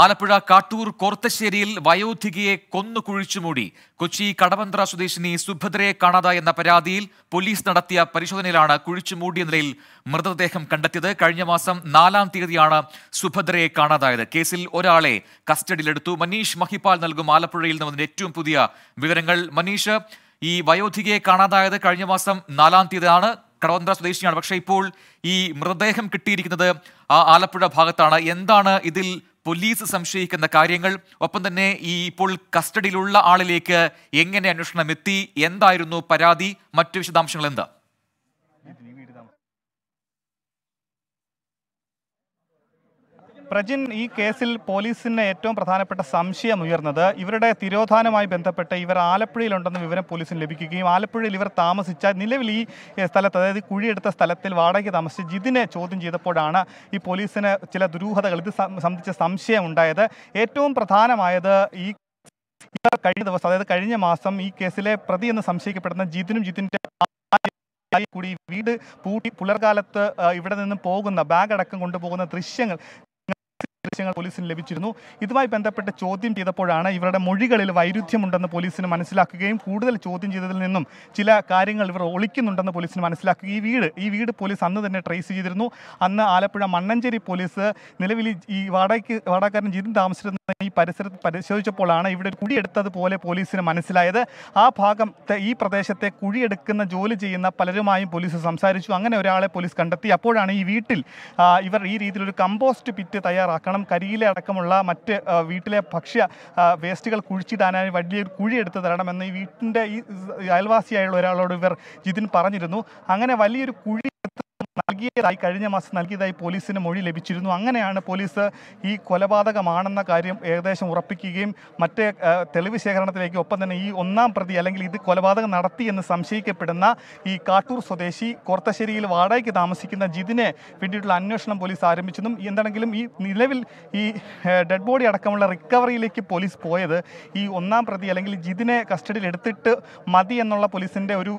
ആലപ്പുഴ കാട്ടൂർ കോർത്തശ്ശേരിയിൽ വയോധികയെ കൊന്നു കുഴിച്ചുമൂടി കൊച്ചി കടവന്ത്ര സ്വദേശിനി സുഭദ്രയെ കാണാതായെന്ന പരാതിയിൽ പോലീസ് നടത്തിയ പരിശോധനയിലാണ് കുഴിച്ചുമൂടിയ നിലയിൽ മൃതദേഹം കണ്ടെത്തിയത് കഴിഞ്ഞ മാസം നാലാം തീയതിയാണ് സുഭദ്രയെ കാണാതായത് കേസിൽ ഒരാളെ കസ്റ്റഡിയിലെടുത്തു മനീഷ് മഹിപാൽ നൽകും ആലപ്പുഴയിൽ നിന്നതിന്റെ ഏറ്റവും പുതിയ വിവരങ്ങൾ മനീഷ് ഈ വയോധികയെ കാണാതായത് കഴിഞ്ഞ മാസം നാലാം തീയതിയാണ് കടവന്ത്ര സ്വദേശിയാണ് പക്ഷേ ഇപ്പോൾ ഈ മൃതദേഹം കിട്ടിയിരിക്കുന്നത് ആ ആലപ്പുഴ ഭാഗത്താണ് എന്താണ് ഇതിൽ പോലീസ് സംശയിക്കുന്ന കാര്യങ്ങൾ ഒപ്പം തന്നെ ഈ ഇപ്പോൾ കസ്റ്റഡിയിലുള്ള ആളിലേക്ക് എങ്ങനെ അന്വേഷണം എത്തി എന്തായിരുന്നു പരാതി മറ്റു വിശദാംശങ്ങൾ എന്താ പ്രജിൻ ഈ കേസിൽ പോലീസിന് ഏറ്റവും പ്രധാനപ്പെട്ട സംശയം ഉയർന്നത് ഇവരുടെ തിരോധാനമായി ബന്ധപ്പെട്ട് ഇവർ ആലപ്പുഴയിലുണ്ടെന്ന വിവരം പോലീസിന് ലഭിക്കുകയും ആലപ്പുഴയിൽ ഇവർ താമസിച്ച നിലവിൽ ഈ സ്ഥലത്ത് അതായത് കുഴിയെടുത്ത സ്ഥലത്തിൽ വാടകയ്ക്ക് താമസിച്ച് ജിതിനെ ചോദ്യം ചെയ്തപ്പോഴാണ് ഈ പോലീസിന് ചില ദുരൂഹതകൾ ഇത് സംബന്ധിച്ച സംശയം ഉണ്ടായത് ഏറ്റവും പ്രധാനമായത് ഈ ഇവർ കഴിഞ്ഞ ദിവസം അതായത് കഴിഞ്ഞ മാസം ഈ കേസിലെ പ്രതി എന്ന് സംശയിക്കപ്പെടുന്ന ജിതിനും ജിതിൻ്റെ കൂടി വീട് പൂട്ടി പുലർകാലത്ത് ഇവിടെ നിന്ന് പോകുന്ന ബാഗ് അടക്കം കൊണ്ടുപോകുന്ന ദൃശ്യങ്ങൾ സാക്ഷ്യങ്ങൾ പോലീസിന് ലഭിച്ചിരുന്നു ഇതുമായി ബന്ധപ്പെട്ട് ചോദ്യം ചെയ്തപ്പോഴാണ് ഇവരുടെ മൊഴികളിൽ വൈരുദ്ധ്യമുണ്ടെന്ന് പോലീസിന് മനസ്സിലാക്കുകയും കൂടുതൽ ചോദ്യം ചെയ്തതിൽ നിന്നും ചില കാര്യങ്ങൾ ഇവർ ഒളിക്കുന്നുണ്ടെന്ന് പോലീസിന് മനസ്സിലാക്കുകയും ഈ വീട് ഈ വീട് പോലീസ് അന്ന് തന്നെ ട്രേസ് ചെയ്തിരുന്നു അന്ന് ആലപ്പുഴ മണ്ണഞ്ചേരി പോലീസ് നിലവിൽ ഈ വാടക വാടകക്കാരൻ ജിതിൻ താമസിച്ചിരുന്നു ഈ പരിസരത്ത് പരിശോധിച്ചപ്പോഴാണ് ഇവിടെ പോലെ പോലീസിന് മനസ്സിലായത് ആ ഭാഗം ഈ പ്രദേശത്തെ കുഴിയെടുക്കുന്ന ജോലി ചെയ്യുന്ന പലരുമായും പോലീസ് സംസാരിച്ചു അങ്ങനെ ഒരാളെ പോലീസ് കണ്ടെത്തി അപ്പോഴാണ് ഈ വീട്ടിൽ ഇവർ ഈ രീതിയിലൊരു കമ്പോസ്റ്റ് പിറ്റ് തയ്യാറാക്കണം കരിയിലെ അടക്കമുള്ള മറ്റ് വീട്ടിലെ ഭക്ഷ്യ വേസ്റ്റുകൾ കുഴിച്ചിടാനായി വലിയൊരു കുഴിയെടുത്ത് തരണമെന്ന് ഈ വീട്ടിൻ്റെ ഈ അയൽവാസിയായുള്ള ഒരാളോട് ഇവർ ജിതിൻ പറഞ്ഞിരുന്നു അങ്ങനെ വലിയൊരു കുഴി നൽകിയതായി കഴിഞ്ഞ മാസം നൽകിയതായി പോലീസിന് മൊഴി ലഭിച്ചിരുന്നു അങ്ങനെയാണ് പോലീസ് ഈ കൊലപാതകമാണെന്ന കാര്യം ഏകദേശം ഉറപ്പിക്കുകയും മറ്റേ തെളിവ് ശേഖരണത്തിലേക്ക് ഒപ്പം തന്നെ ഈ ഒന്നാം പ്രതി അല്ലെങ്കിൽ ഇത് കൊലപാതകം നടത്തിയെന്ന് സംശയിക്കപ്പെടുന്ന ഈ കാട്ടൂർ സ്വദേശി കോർത്തശ്ശേരിയിൽ വാടകയ്ക്ക് താമസിക്കുന്ന ജിതിനെ വേണ്ടിയിട്ടുള്ള അന്വേഷണം പോലീസ് ആരംഭിച്ചതും എന്താണെങ്കിലും ഈ നിലവിൽ ഈ ഡെഡ് ബോഡി അടക്കമുള്ള റിക്കവറിയിലേക്ക് പോലീസ് പോയത് ഈ ഒന്നാം പ്രതി അല്ലെങ്കിൽ ജിതിനെ കസ്റ്റഡിയിൽ എടുത്തിട്ട് മതി എന്നുള്ള പോലീസിൻ്റെ ഒരു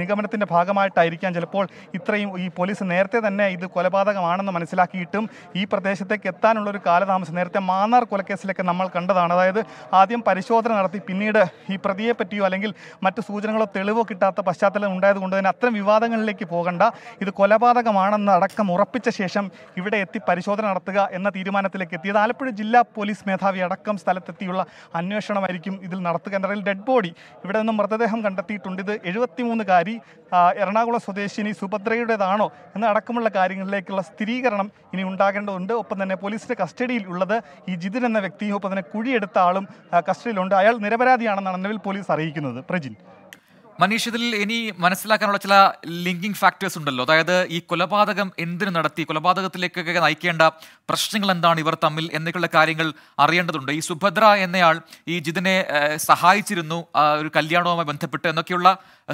നിഗമനത്തിൻ്റെ ഭാഗമായിട്ടായിരിക്കാം ചിലപ്പോൾ ഇത്രയും ഈ പോലീസ് പോലീസ് നേരത്തെ തന്നെ ഇത് കൊലപാതകമാണെന്ന് മനസ്സിലാക്കിയിട്ടും ഈ പ്രദേശത്തേക്ക് എത്താനുള്ള ഒരു കാലതാമസം നേരത്തെ മാന്നാർ കൊലക്കേസിലൊക്കെ നമ്മൾ കണ്ടതാണ് അതായത് ആദ്യം പരിശോധന നടത്തി പിന്നീട് ഈ പ്രതിയെ പറ്റിയോ അല്ലെങ്കിൽ മറ്റു സൂചനകളോ തെളിവോ കിട്ടാത്ത പശ്ചാത്തലം കൊണ്ട് തന്നെ അത്തരം വിവാദങ്ങളിലേക്ക് പോകണ്ട ഇത് കൊലപാതകമാണെന്ന് അടക്കം ഉറപ്പിച്ച ശേഷം ഇവിടെ എത്തി പരിശോധന നടത്തുക എന്ന തീരുമാനത്തിലേക്ക് എത്തിയത് ആലപ്പുഴ ജില്ലാ പോലീസ് മേധാവി അടക്കം സ്ഥലത്തെത്തിയുള്ള അന്വേഷണമായിരിക്കും ഇതിൽ നടത്തുക എന്നറിയിൽ ഡെഡ് ബോഡി ഇവിടെ നിന്നും മൃതദേഹം കണ്ടെത്തിയിട്ടുണ്ട് ഇത് എഴുപത്തിമൂന്നുകാരി എറണാകുളം സ്വദേശിനി സുഭദ്രയുടേതാണോ എന്നടക്കമുള്ള കാര്യങ്ങളിലേക്കുള്ള സ്ഥിരീകരണം ഇനി ഉണ്ടാകേണ്ടതുണ്ട് ഒപ്പം തന്നെ പോലീസിന്റെ കസ്റ്റഡിയിൽ ഉള്ളത് ഈ ജിതിൻ എന്ന വ്യക്തിയും ഒപ്പം തന്നെ കുഴിയെടുത്ത ആളും കസ്റ്റഡിയിലുണ്ട് അയാൾ നിരപരാധിയാണെന്നാണ് നിലവിൽ പോലീസ് അറിയിക്കുന്നത് പ്രജിൻ മനീഷ് ഇതിൽ ഇനി മനസ്സിലാക്കാനുള്ള ചില ലിങ്കിങ് ഫാക്ടേഴ്സ് ഉണ്ടല്ലോ അതായത് ഈ കൊലപാതകം എന്തിനു നടത്തി കൊലപാതകത്തിലേക്കൊക്കെ നയിക്കേണ്ട പ്രശ്നങ്ങൾ എന്താണ് ഇവർ തമ്മിൽ എന്നൊക്കെയുള്ള കാര്യങ്ങൾ അറിയേണ്ടതുണ്ട് ഈ സുഭദ്ര എന്നയാൾ ഈ ജിതിനെ സഹായിച്ചിരുന്നു ഒരു കല്യാണവുമായി ബന്ധപ്പെട്ട് എന്നൊക്കെയുള്ള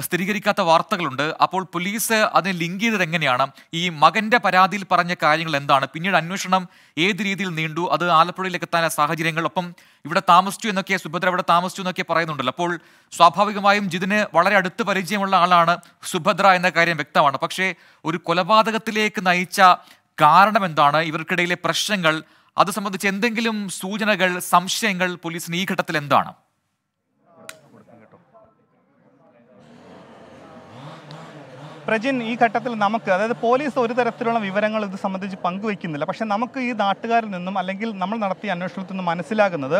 സ്ഥിരീകരിക്കാത്ത വാർത്തകളുണ്ട് അപ്പോൾ പോലീസ് അതിനെ ലിങ്ക് ചെയ്തത് എങ്ങനെയാണ് ഈ മകന്റെ പരാതിയിൽ പറഞ്ഞ കാര്യങ്ങൾ എന്താണ് പിന്നീട് അന്വേഷണം ഏത് രീതിയിൽ നീണ്ടു അത് ആലപ്പുഴയിലേക്ക് എത്താൻ സാഹചര്യങ്ങൾ ഒപ്പം ഇവിടെ താമസിച്ചു എന്നൊക്കെ സുഭദ്ര ഇവിടെ താമസിച്ചു എന്നൊക്കെ പറയുന്നുണ്ടല്ലോ അപ്പോൾ സ്വാഭാവികമായും ജിതിന് വളരെ വളരെ അടുത്ത് പരിചയമുള്ള ആളാണ് സുഭദ്ര എന്ന കാര്യം വ്യക്തമാണ് പക്ഷേ ഒരു കൊലപാതകത്തിലേക്ക് നയിച്ച കാരണം എന്താണ് ഇവർക്കിടയിലെ പ്രശ്നങ്ങൾ അത് സംബന്ധിച്ച് എന്തെങ്കിലും സൂചനകൾ സംശയങ്ങൾ പോലീസിന് ഈ ഘട്ടത്തിൽ എന്താണ് പ്രജിൻ ഈ ഘട്ടത്തിൽ നമുക്ക് അതായത് പോലീസ് ഒരു തരത്തിലുള്ള വിവരങ്ങൾ ഇത് സംബന്ധിച്ച് പങ്കുവയ്ക്കുന്നില്ല പക്ഷേ നമുക്ക് ഈ നാട്ടുകാരിൽ നിന്നും അല്ലെങ്കിൽ നമ്മൾ നടത്തിയ അന്വേഷണത്തിൽ നിന്നും മനസ്സിലാകുന്നത്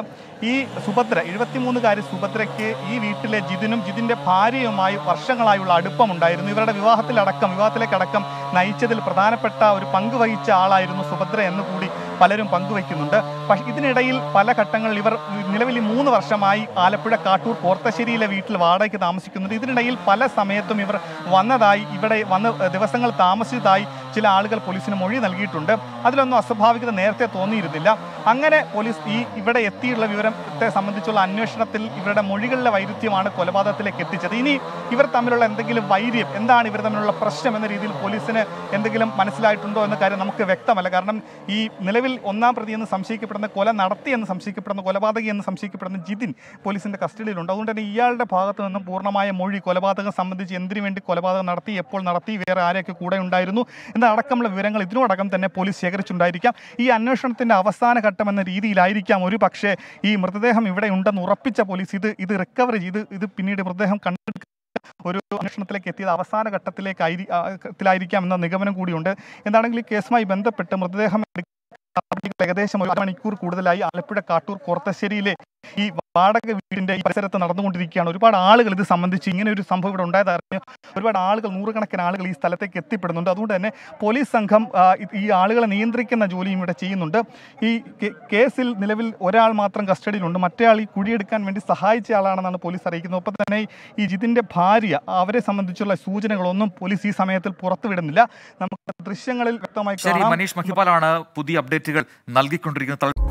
ഈ സുഭദ്ര എഴുപത്തിമൂന്നുകാരി സുഭദ്രയ്ക്ക് ഈ വീട്ടിലെ ജിതിനും ജിതിൻ്റെ ഭാര്യയുമായി വർഷങ്ങളായുള്ള അടുപ്പമുണ്ടായിരുന്നു ഇവരുടെ വിവാഹത്തിലടക്കം വിവാഹത്തിലേക്കടക്കം നയിച്ചതിൽ പ്രധാനപ്പെട്ട ഒരു പങ്ക് വഹിച്ച ആളായിരുന്നു സുഭദ്ര എന്ന് കൂടി പലരും പങ്കുവയ്ക്കുന്നുണ്ട് പക്ഷേ ഇതിനിടയിൽ പല ഘട്ടങ്ങളിൽ ഇവർ നിലവിൽ മൂന്ന് വർഷമായി ആലപ്പുഴ കാട്ടൂർ പോർത്തശ്ശേരിയിലെ വീട്ടിൽ വാടകയ്ക്ക് താമസിക്കുന്നുണ്ട് ഇതിനിടയിൽ പല സമയത്തും ഇവർ വന്നതായി ഇവിടെ വന്ന് ദിവസങ്ങൾ താമസിച്ചതായി ചില ആളുകൾ പോലീസിന് മൊഴി നൽകിയിട്ടുണ്ട് അതിലൊന്നും അസ്വാഭാവികത നേരത്തെ തോന്നിയിരുന്നില്ല അങ്ങനെ പോലീസ് ഈ ഇവിടെ എത്തിയുള്ള വിവരത്തെ സംബന്ധിച്ചുള്ള അന്വേഷണത്തിൽ ഇവരുടെ മൊഴികളിലെ വൈരുദ്ധ്യമാണ് കൊലപാതകത്തിലേക്ക് എത്തിച്ചത് ഇനി ഇവർ തമ്മിലുള്ള എന്തെങ്കിലും വൈര്യം എന്താണ് ഇവർ തമ്മിലുള്ള പ്രശ്നം എന്ന രീതിയിൽ പോലീസിന് എന്തെങ്കിലും മനസ്സിലായിട്ടുണ്ടോ എന്ന കാര്യം നമുക്ക് വ്യക്തമല്ല കാരണം ഈ നിലവിൽ ഒന്നാം പ്രതി എന്ന് സംശയിക്കപ്പെടുന്ന കൊല നടത്തിയെന്ന് എന്ന് സംശയിക്കപ്പെടുന്ന കൊലപാതകി എന്ന് സംശയിക്കപ്പെടുന്ന ജിതിൻ പോലീസിൻ്റെ കസ്റ്റഡിയിലുണ്ട് അതുകൊണ്ട് തന്നെ ഇയാളുടെ ഭാഗത്തു നിന്നും പൂർണ്ണമായ മൊഴി കൊലപാതകം സംബന്ധിച്ച് എന്തിനു വേണ്ടി കൊലപാതകം നടത്തി എപ്പോൾ നടത്തി വേറെ ആരെയൊക്കെ കൂടെ ഉണ്ടായിരുന്നു എന്ന ഇതടക്കമുള്ള വിവരങ്ങൾ ഇതിനോടകം തന്നെ പോലീസ് ശേഖരിച്ചുണ്ടായിരിക്കാം ഈ അന്വേഷണത്തിൻ്റെ അവസാന ഘട്ടം എന്ന രീതിയിലായിരിക്കാം ഒരു പക്ഷേ ഈ മൃതദേഹം ഇവിടെ ഉണ്ടെന്ന് ഉറപ്പിച്ച പോലീസ് ഇത് ഇത് റിക്കവർ ചെയ്ത് ഇത് പിന്നീട് മൃതദേഹം കണ്ടെടുക്കുക ഒരു അന്വേഷണത്തിലേക്ക് എത്തിയത് അവസാന ഘട്ടത്തിലേക്കായിരിക്കാം എന്ന നിഗമനം കൂടിയുണ്ട് എന്താണെങ്കിൽ ഈ കേസുമായി ബന്ധപ്പെട്ട് മൃതദേഹം നടപടികൾ ഏകദേശം ഒരു മണിക്കൂർ കൂടുതലായി ആലപ്പുഴ കാട്ടൂർ കോർത്തശ്ശേരിയിലെ ഈ വാടക വീടിന്റെ ഈ പരിസരത്ത് നടന്നുകൊണ്ടിരിക്കുകയാണ് ഒരുപാട് ആളുകൾ ഇത് സംബന്ധിച്ച് ഇങ്ങനെ ഒരു സംഭവം ഇവിടെ ഉണ്ടായതറിഞ്ഞ് ഒരുപാട് ആളുകൾ നൂറുകണക്കിന് ആളുകൾ ഈ സ്ഥലത്തേക്ക് എത്തിപ്പെടുന്നുണ്ട് അതുകൊണ്ട് തന്നെ പോലീസ് സംഘം ഈ ആളുകളെ നിയന്ത്രിക്കുന്ന ജോലിയും ഇവിടെ ചെയ്യുന്നുണ്ട് ഈ കേസിൽ നിലവിൽ ഒരാൾ മാത്രം കസ്റ്റഡിയിലുണ്ട് മറ്റേ ആൾ ഈ കുഴിയെടുക്കാൻ വേണ്ടി സഹായിച്ച ആളാണെന്നാണ് പോലീസ് അറിയിക്കുന്നത് ഒപ്പം തന്നെ ഈ ജിതിൻ്റെ ഭാര്യ അവരെ സംബന്ധിച്ചുള്ള സൂചനകളൊന്നും പോലീസ് ഈ സമയത്തിൽ പുറത്തുവിടുന്നില്ല നമുക്ക് ദൃശ്യങ്ങളിൽ വ്യക്തമായി പുതിയ അപ്ഡേറ്റുകൾ നൽകിക്കൊണ്ടിരിക്കുന്ന